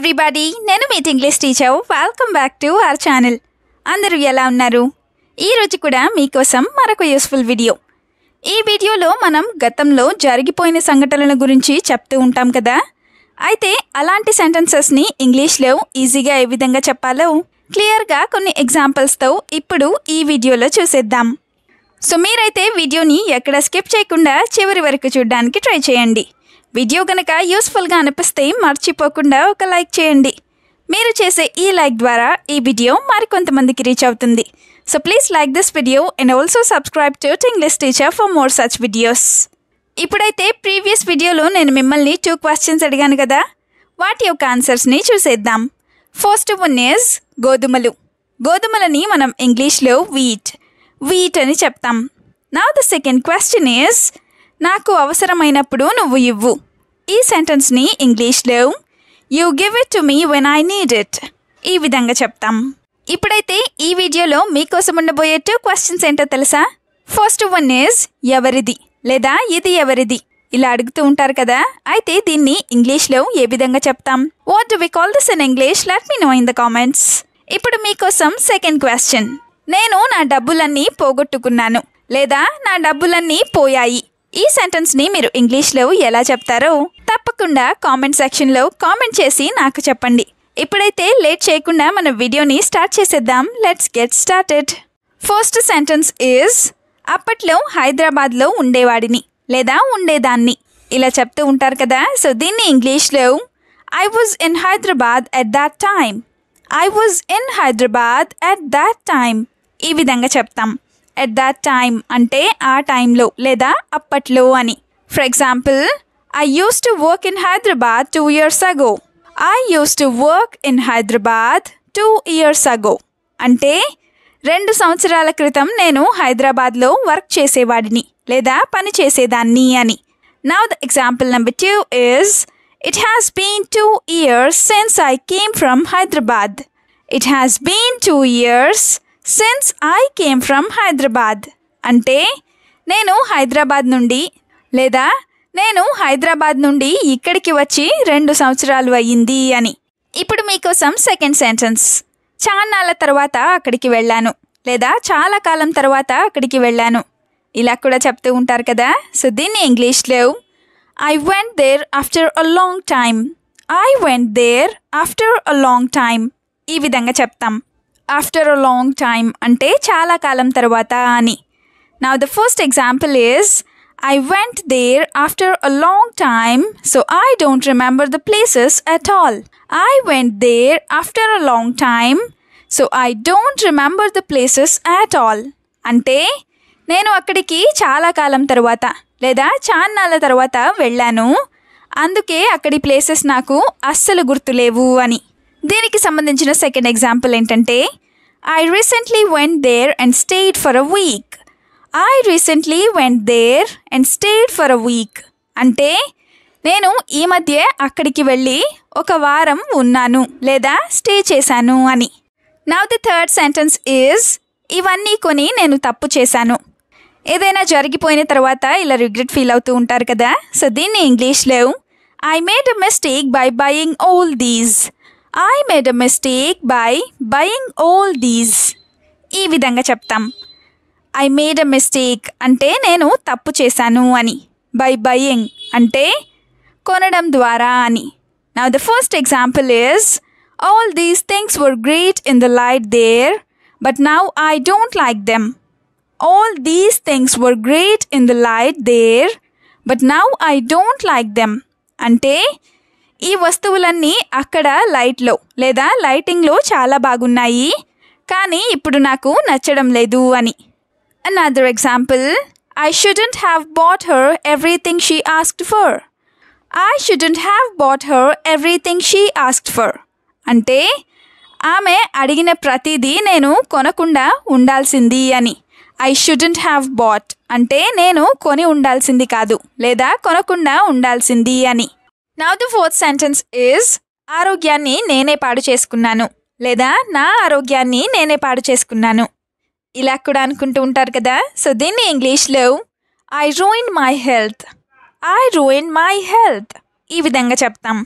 Everybody నేను meet English teacher welcome back to our channel అందరూ ఎలా ఉన్నారు ఈరోజు కూడా మీకోసం మరొక యూస్ఫుల్ వీడియో ఈ వీడియోలో మనం గతంలో జరిగిపోయిన సంఘటనల గురించి చెప్తూ ఉంటాం కదా అయితే అలాంటి సెంటెన్సెస్ని ఇంగ్లీష్లో ఈజీగా ఏ విధంగా చెప్పాలో క్లియర్గా కొన్ని ఎగ్జాంపుల్స్తో ఇప్పుడు ఈ వీడియోలో చూసేద్దాం సో మీరైతే వీడియోని ఎక్కడ స్కిప్ చేయకుండా చివరి వరకు చూడడానికి ట్రై చేయండి వీడియో కనుక యూస్ఫుల్గా అనిపిస్తే మర్చిపోకుండా ఒక లైక్ చేయండి మీరు చేసే ఈ లైక్ ద్వారా ఈ వీడియో మరికొంతమందికి రీచ్ అవుతుంది so please like this video and also subscribe to English teacher for more such videos ఇప్పుడైతే ప్రీవియస్ వీడియోలో నేను మిమ్మల్ని టూ క్వశ్చన్స్ అడిగాను కదా వాటి యొక్క ఆన్సర్స్ని చూసేద్దాం ఫస్ట్ వన్ ఇస్ గోధుమలు గోధుమలని మనం ఇంగ్లీష్లో వీట్ వీట్ అని చెప్తాం నా ద సెకండ్ క్వశ్చన్ ఇస్ నాకు అవసరమైనప్పుడు నువ్వు ఇవ్వు ఈ సెంటెన్స్ని ఇంగ్లీష్లో you give it to me when I need it ఈ విధంగా చెప్తాం ఇప్పుడైతే ఈ వీడియోలో మీకోసం ఉండబోయే టూ క్వశ్చన్స్ ఏంటో తెలుసా ఫస్ట్ వన్ ఈజ్ ఎవరిది లేదా ఇది ఎవరిది ఇలా అడుగుతూ ఉంటారు కదా అయితే దీన్ని ఇంగ్లీష్లో ఏ విధంగా చెప్తాం what do we call this in English let me know in the comments ఇప్పుడు మీకోసం సెకండ్ క్వశ్చన్ నేను నా డబ్బులన్నీ పోగొట్టుకున్నాను లేదా నా డబ్బులన్నీ పోయాయి ఈ సెంటెన్స్ని మీరు ఇంగ్లీష్లో ఎలా చెప్తారో తప్పకుండా కామెంట్ సెక్షన్లో కామెంట్ చేసి నాకు చెప్పండి ఇప్పుడైతే లేట్ చేయకుండా మన వీడియోని స్టార్ట్ చేసేద్దాం let's get started first sentence is అప్పట్లో హైదరాబాద్లో ఉండేవాడిని లేదా ఉండేదాన్ని ఇలా చెప్తూ ఉంటారు కదా సో దీన్ని ఇంగ్లీష్లో I was in Hyderabad at that time I was in Hyderabad at that time ఈ విధంగా చెప్తాం అట్ దాట్ టైమ్ అంటే ఆ టైంలో లేదా అప్పట్లో అని for example I used to work in Hyderabad two years ago. I used to work in Hyderabad two years ago. అంటే రెండు సంవత్సరాల క్రితం నేను హైదరాబాద్లో వర్క్ చేసేవాడిని లేదా పని చేసేదాన్ని అని now the example number two is it has been two years since I came from Hyderabad it has been two years since I came from Hyderabad అంటే నేను హైదరాబాద్ నుండి లేదా నేను హైదరాబాద్ నుండి ఇక్కడికి వచ్చి రెండు సంవత్సరాలు అయ్యింది అని ఇప్పుడు మీకోసం సెకండ్ సెంటెన్స్ చాన్నాళ్ళ తర్వాత అక్కడికి వెళ్ళాను లేదా చాలా కాలం తర్వాత అక్కడికి వెళ్ళాను ఇలా కూడా చెప్తూ ఉంటారు కదా సో దీన్ని ఇంగ్లీష్ లేవు I went there after a long time I went there after a long time ఈ విధంగా చెప్తాం ఆఫ్టర్ అ లాంగ్ టైమ్ అంటే చాలా కాలం తర్వాత అని నా the first example is I went there after a long time, so I don't remember the places at all. I went there after a long time, so I don't remember the places at all అంటే నేను అక్కడికి చాలా కాలం తర్వాత లేదా చాన్నాళ్ళ తర్వాత వెళ్ళాను అందుకే అక్కడి ప్లేసెస్ నాకు అస్సలు గుర్తులేవు అని దీనికి సంబంధించిన సెకండ్ ఎగ్జాంపుల్ ఏంటంటే I recently went there and stayed for a week I recently went there and stayed for a week అంటే నేను ఈ మధ్య అక్కడికి వెళ్ళి ఒక వారం ఉన్నాను లేదా స్టే చేశాను అని now the third sentence is ఇవన్నీ కొని నేను తప్పు చేశాను ఏదైనా జరిగిపోయిన తర్వాత ఇలా రిగ్రెట్ ఫీల్ అవుతూ ఉంటారు కదా సో దీన్ని ఇంగ్లీష్ లేవు I made a mistake by buying all these I made a mistake by buying all these ఈ విధంగా చెప్తాం ఐ మేడ్ ఎ మిస్టేక్ అంటే నేను తప్పు చేశాను అని బై బయింగ్ అంటే కొనడం ద్వారా అని నా the first example is all these things were great in the light there but now I don't like them all these things were great in the light there but now I don't like them అంటే ఈ వస్తువులన్నీ అక్కడ లైట్లో లేదా లైటింగ్లో చాలా బాగున్నాయి కానీ ఇప్పుడు నాకు నచ్చడం లేదు అని Another example I shouldn't have bought her everything she asked for. I shouldn't have bought her everything she asked for. అంటే ఆమె అడిగిన ప్రతిదీ నేను కొనకుండా ఉండాల్సింది అని ఐ షుడెంట్ హ్యావ్ బాట్ అంటే నేను కొని ఉండాల్సింది కాదు లేదా కొనకుండా ఉండాల్సింది అని now the fourth sentence is ఆరోగ్యాన్ని నేనే పాడు చేసుకున్నాను లేదా నా ఆరోగ్యాన్ని నేనే పాడు చేసుకున్నాను ఇలా కూడా అనుకుంటూ ఉంటారు కదా సో దీన్ని ఇంగ్లీష్లో I ruin my health I ruin my health ఈ విధంగా చెప్తాం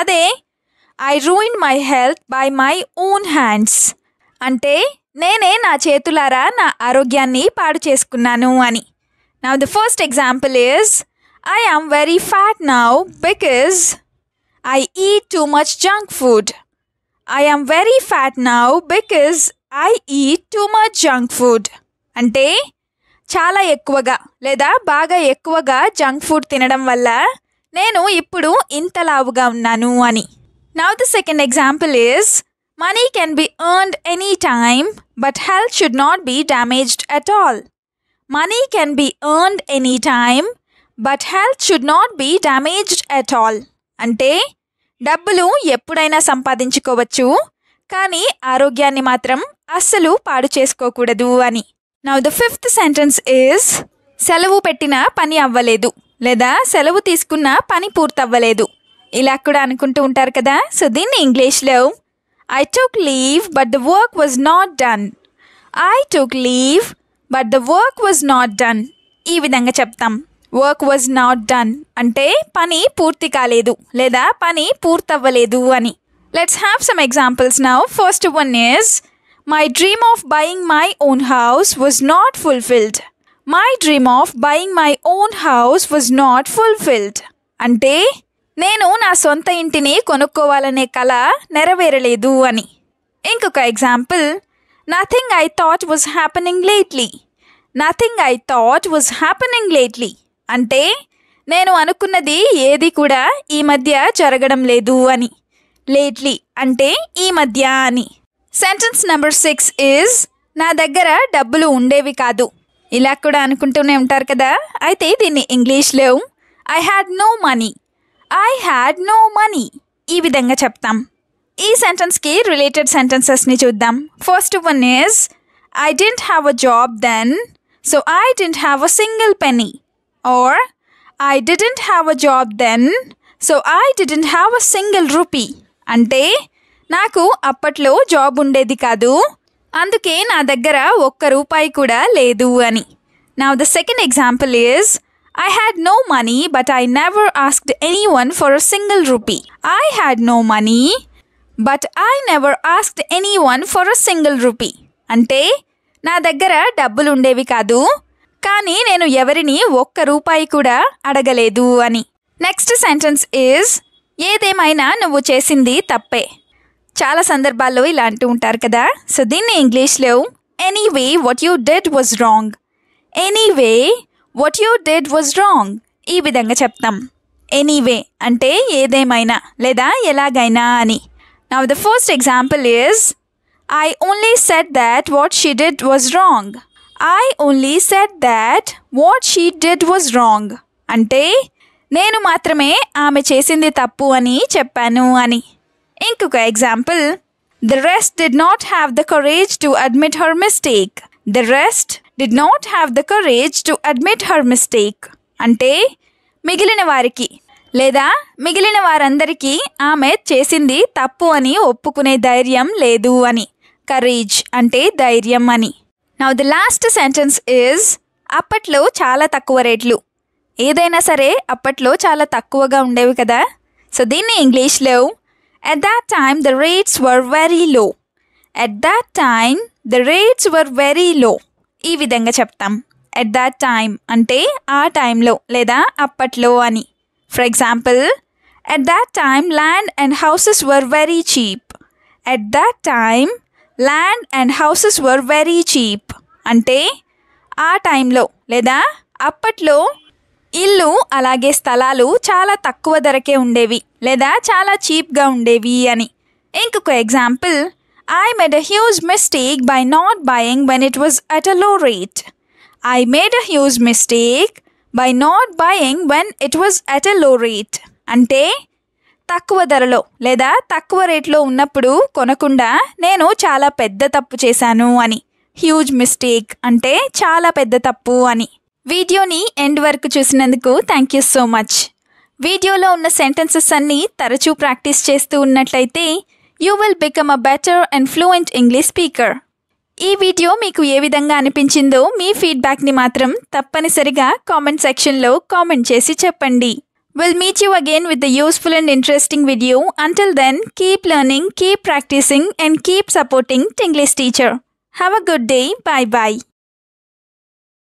అదే I ruin my health by my own hands అంటే నేనే నా చేతులారా నా ఆరోగ్యాన్ని పాడు చేసుకున్నాను అని నా the first example is I am very fat now because I eat too much junk food I am very fat now because I eat too much junk food అంటే చాలా ఎక్కువగా లేదా బాగా ఎక్కువగా జంక్ ఫుడ్ తినడం వల్ల నేను ఇప్పుడు ఇంత లావుగా ఉన్నాను అని now the second example is money can be earned any time but health should not be damaged at all money can be earned any time but health should not be damaged at all అంటే డబ్బులు ఎప్పుడైనా సంపాదించుకోవచ్చు కానీ ఆరోగ్యాన్ని మాత్రం అస్సలు పాడు చేసుకోకూడదు అని now the fifth sentence is సెలవు పెట్టిన పని అవ్వలేదు లేదా సెలవు తీసుకున్న పని పూర్తవ్వలేదు ఇలా కూడా అనుకుంటూ ఉంటారు కదా సో దీన్ని ఇంగ్లీష్లో I took leave but the work was not done I took leave but the work was not done ఈ విధంగా చెప్తాం వర్క్ వాజ్ నాట్ డన్ అంటే పని పూర్తి కాలేదు లేదా పని పూర్తవ్వలేదు అని Let's have some examples now. First one is My dream of buying my own house was not fulfilled. My dream of buying my own house was not fulfilled. అంటే నేను నా సొంత ఇంటిని కొనుక్కోవాలనే కళ నెరవేరలేదు అని ఇంకొక example nothing I thought was happening lately nothing I thought was happening lately అంటే నేను అనుకున్నది ఏది కూడా ఈ మధ్య జరగడం లేదు అని లేట్లీ అంటే ఈ మధ్య అని సెంటెన్స్ నెంబర్ సిక్స్ ఈజ్ నా దగ్గర డబ్బులు ఉండేవి కాదు ఇలా కూడా అనుకుంటూనే ఉంటారు కదా అయితే దీన్ని ఇంగ్లీష్లో I had no money I had no money ఈ విధంగా చెప్తాం ఈ సెంటెన్స్కి రిలేటెడ్ సెంటెన్సెస్ని చూద్దాం first one is I didn't have a job then so I didn't have a single penny or I didn't have a job then so I didn't have a single rupee అంటే నాకు అప్పట్లో job ఉండేది కాదు అందుకే నా దగ్గర ఒక్క రూపాయి కూడా లేదు అని నా the second example is I had no money but I never asked anyone for a single rupee I had no money but I never asked anyone for a single rupee అంటే నా దగ్గర డబ్బులు ఉండేవి కాదు కానీ నేను ఎవరిని ఒక్క రూపాయి కూడా అడగలేదు అని నెక్స్ట్ సెంటెన్స్ ఈజ్ ఏదేమైనా నువ్వు చేసింది తప్పే చాలా సందర్భాల్లో ఇలాంటి ఉంటారు కదా సో దీన్ని ఇంగ్లీష్లో anyway what you did was wrong anyway what you did was wrong ఈ విధంగా చెప్తాం ఎనీవే అంటే ఏదేమైనా లేదా ఎలాగైనా అని నా the first example is I only said that what she did was wrong I only said that what she did was wrong అంటే నేను మాత్రమే ఆమె చేసింది తప్పు అని చెప్పాను అని ఇంకొక example the rest did not have the courage to admit her mistake the rest did not have the courage to admit her mistake అంటే మిగిలిన వారికి లేదా మిగిలిన వారందరికీ ఆమె చేసింది తప్పు అని ఒప్పుకునే ధైర్యం లేదు అని కరేజ్ అంటే ధైర్యం అని now the last sentence is అప్పట్లో చాలా తక్కువ రేట్లు ఏదైనా సరే అప్పట్లో చాలా తక్కువగా ఉండేవి కదా సో దీన్ని ఇంగ్లీష్లో at that time the rates were very low at that time the rates were very low ఈ విధంగా చెప్తాం ఎట్ దట్ టైమ్ అంటే ఆ టైంలో లేదా అప్పట్లో అని for example at that time land and houses were very cheap at that time land and houses were very cheap అంటే ఆ టైంలో లేదా అప్పట్లో ఇల్లు అలాగే స్థలాలు చాలా తక్కువ ధరకే ఉండేవి లేదా చాలా చీప్గా ఉండేవి అని ఇంకొక example I made a huge mistake by not buying when it was at a low rate I made a huge mistake by not buying when it was at a low rate అంటే తక్కువ ధరలో లేదా తక్కువ రేట్లో ఉన్నప్పుడు కొనకుండా నేను చాలా పెద్ద తప్పు చేశాను అని హ్యూజ్ మిస్టేక్ అంటే చాలా పెద్ద తప్పు అని వీడియోని ఎండ్ వరకు చూసినందుకు థ్యాంక్ యూ సో మచ్ వీడియోలో ఉన్న సెంటెన్సెస్ అన్నీ తరచూ ప్రాక్టీస్ చేస్తూ ఉన్నట్లయితే you will become a better and fluent English speaker ఈ వీడియో మీకు ఏ విధంగా అనిపించిందో మీ ఫీడ్బ్యాక్ని మాత్రం తప్పనిసరిగా కామెంట్ సెక్షన్లో కామెంట్ చేసి చెప్పండి will meet you again with the useful and interesting video until then keep learning keep practising and keep supporting English teacher have a good day bye bye